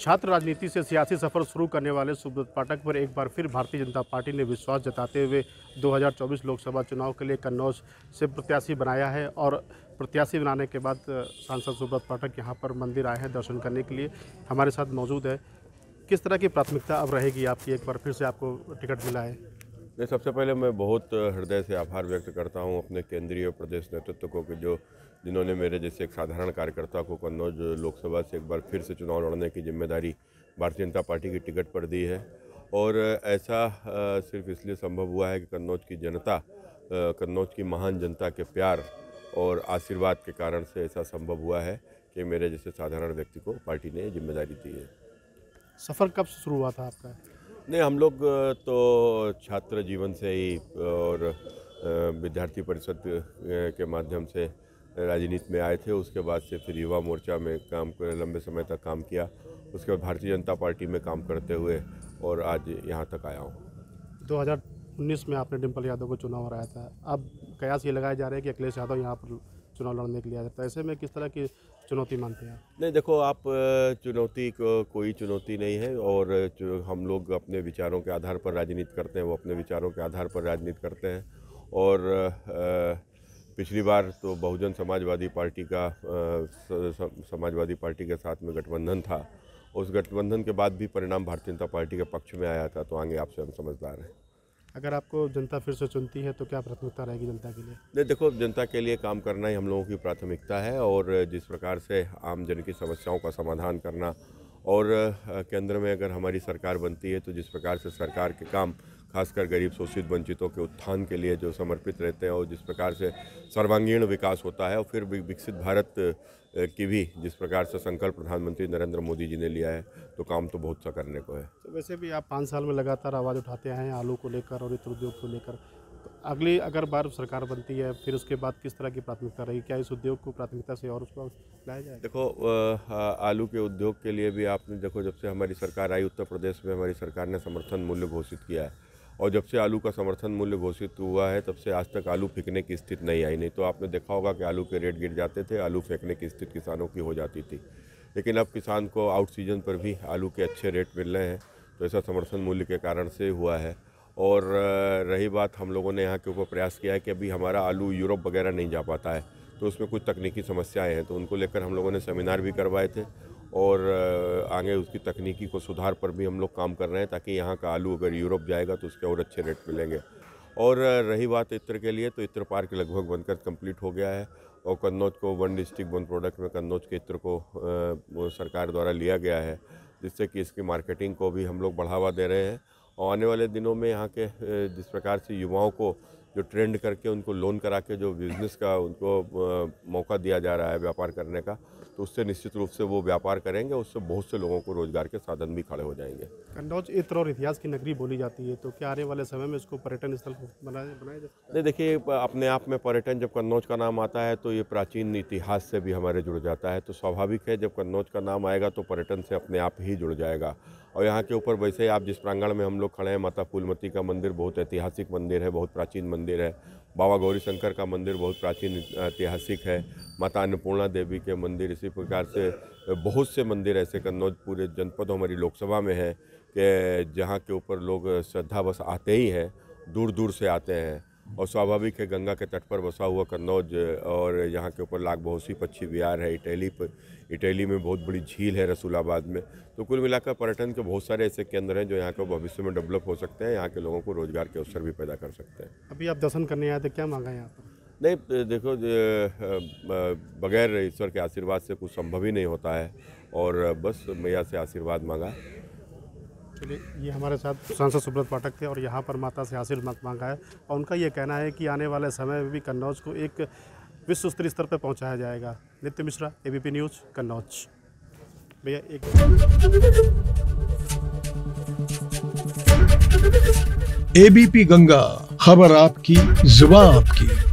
छात्र राजनीति से सियासी सफर शुरू करने वाले सुब्रत पाठक पर एक बार फिर भारतीय जनता पार्टी ने विश्वास जताते हुए 2024 लोकसभा चुनाव के लिए कन्नौज से प्रत्याशी बनाया है और प्रत्याशी बनाने के बाद सांसद सुब्रत पाठक यहाँ पर मंदिर आए हैं दर्शन करने के लिए हमारे साथ मौजूद है किस तरह की प्राथमिकता अब रहेगी आपकी एक बार फिर से आपको टिकट मिला है सबसे पहले मैं बहुत हृदय से आभार व्यक्त करता हूँ अपने केंद्रीय प्रदेश नेतृत्व को कि जो जिन्होंने मेरे जैसे एक साधारण कार्यकर्ता को कन्नौज लोकसभा से एक बार फिर से चुनाव लड़ने की जिम्मेदारी भारतीय जनता पार्टी की टिकट पर दी है और ऐसा सिर्फ इसलिए संभव हुआ है कि कन्नौज की जनता कन्नौज की महान जनता के प्यार और आशीर्वाद के कारण से ऐसा संभव हुआ है कि मेरे जैसे साधारण व्यक्ति को पार्टी ने जिम्मेदारी दी है सफ़र कब शुरू हुआ था आपका नहीं हम लोग तो छात्र जीवन से ही और विद्यार्थी परिषद के माध्यम से राजनीति में आए थे उसके बाद से फिर युवा मोर्चा में काम लंबे समय तक काम किया उसके बाद भारतीय जनता पार्टी में काम करते हुए और आज यहाँ तक आया हूँ 2019 में आपने डिम्पल यादव को चुनाव हराया था अब कयास ये लगाए जा रहे हैं कि अखिलेश यादव यहाँ पर चुनाव लड़ने के लिए आ जाता है ऐसे में किस तरह की चुनौती मानते हैं नहीं देखो आप चुनौती को, कोई चुनौती नहीं है और हम लोग अपने विचारों के आधार पर राजनीति करते हैं वो अपने विचारों के आधार पर राजनीति करते हैं और पिछली बार तो बहुजन समाजवादी पार्टी का समाजवादी पार्टी के साथ में गठबंधन था उस गठबंधन के बाद भी परिणाम भारतीय जनता पार्टी के पक्ष में आया था तो आगे आपसे हम समझदार हैं अगर आपको जनता फिर से चुनती है तो क्या प्राथमिकता रहेगी जनता के लिए नहीं देखो जनता के लिए काम करना ही हम लोगों की प्राथमिकता है और जिस प्रकार से आम जन की समस्याओं का समाधान करना और केंद्र में अगर हमारी सरकार बनती है तो जिस प्रकार से सरकार के काम खासकर गरीब शोषित वंचितों के उत्थान के लिए जो समर्पित रहते हैं और जिस प्रकार से सर्वांगीण विकास होता है और फिर विकसित भारत की भी जिस प्रकार से संकल्प प्रधानमंत्री नरेंद्र मोदी जी ने लिया है तो काम तो बहुत सा करने को है तो वैसे भी आप पाँच साल में लगातार आवाज़ उठाते हैं आलू को लेकर और इत्र उद्योग को लेकर तो अगली अगर बार सरकार बनती है फिर उसके बाद किस तरह की प्राथमिकता रही क्या इस उद्योग को प्राथमिकता से और उसको लाया जाए देखो आलू के उद्योग के लिए भी आपने देखो जब से हमारी सरकार आई उत्तर प्रदेश में हमारी सरकार ने समर्थन मूल्य घोषित किया है और जब से आलू का समर्थन मूल्य घोषित हुआ है तब से आज तक आलू फेंकने की स्थिति नहीं आई नहीं तो आपने देखा होगा कि आलू के रेट गिर जाते थे आलू फेंकने की स्थिति किसानों की हो जाती थी लेकिन अब किसान को आउट सीजन पर भी आलू के अच्छे रेट मिल रहे हैं तो ऐसा समर्थन मूल्य के कारण से हुआ है और रही बात हम लोगों ने यहाँ के ऊपर प्रयास किया है कि अभी हमारा आलू यूरोप वगैरह नहीं जा पाता है तो उसमें कुछ तकनीकी समस्याएं हैं तो उनको लेकर हम लोगों ने सेमिनार भी करवाए थे और आगे उसकी तकनीकी को सुधार पर भी हम लोग काम कर रहे हैं ताकि यहाँ का आलू अगर यूरोप जाएगा तो उसके और अच्छे रेट मिलेंगे और रही बात इत्र के लिए तो इत्र पार्क लगभग बनकर कंप्लीट हो गया है और कन्नौज को वन डिस्ट्रिक्ट वन प्रोडक्ट में कन्नौज के इत्र को सरकार द्वारा लिया गया है जिससे कि इसकी मार्केटिंग को भी हम लोग बढ़ावा दे रहे हैं और आने वाले दिनों में यहाँ के जिस प्रकार से युवाओं को जो ट्रेंड करके उनको लोन करा के जो बिज़नेस का उनको मौका दिया जा रहा है व्यापार करने का तो उससे निश्चित रूप से वो व्यापार करेंगे उससे बहुत से लोगों को रोजगार के साधन भी खड़े हो जाएंगे कन्नौज इत्र और इतिहास की नगरी बोली जाती है तो क्या आने वाले समय में इसको पर्यटन स्थल बनाया बनाया नहीं देखिए अपने आप में पर्यटन जब कन्नौज का नाम आता है तो ये प्राचीन इतिहास से भी हमारे जुड़ जाता है तो स्वाभाविक है जब कन्नौज का नाम आएगा तो पर्यटन से अपने आप ही जुड़ जाएगा और यहाँ के ऊपर वैसे ही आप जिस प्रांगण में हम लोग खड़े हैं माता फूलमती का मंदिर बहुत ऐतिहासिक मंदिर है बहुत प्राचीन मंदिर है बाबा गौरी शंकर का मंदिर बहुत प्राचीन ऐतिहासिक है माता अन्नपूर्णा देवी के मंदिर इसी प्रकार से बहुत से मंदिर ऐसे कन्नौज पूरे जनपद हमारी लोकसभा में है कि जहाँ के ऊपर लोग श्रद्धा बस आते ही हैं दूर दूर से आते हैं और स्वाभाविक है गंगा के तट पर बसा हुआ कन्नौज और यहाँ के ऊपर लाख सी पक्षी विहार है इटैली पर इटैली में बहुत बड़ी झील है रसूलाबाद में तो कुल मिलाकर पर्यटन के बहुत सारे ऐसे केंद्र हैं जो यहाँ के भविष्य में डेवलप हो सकते हैं यहाँ के लोगों को रोजगार के अवसर भी पैदा कर सकते हैं अभी आप दर्शन करने आए थे क्या मांगा यहाँ पर नहीं देखो बगैर ईश्वर के आशीर्वाद से कुछ संभव ही नहीं होता है और बस मैया से आशीर्वाद मांगा चलिए ये हमारे साथ सांसद सुब्रत पाठक थे और यहाँ पर माता से हासिल मत मांगा है और उनका ये कहना है कि आने वाले समय में भी कन्नौज को एक विश्व स्तरीय स्तर पर पहुँचाया जाएगा नित्य मिश्रा ए न्यूज़ कन्नौज भैया एक एबीपी गंगा खबर आपकी जुबा आपकी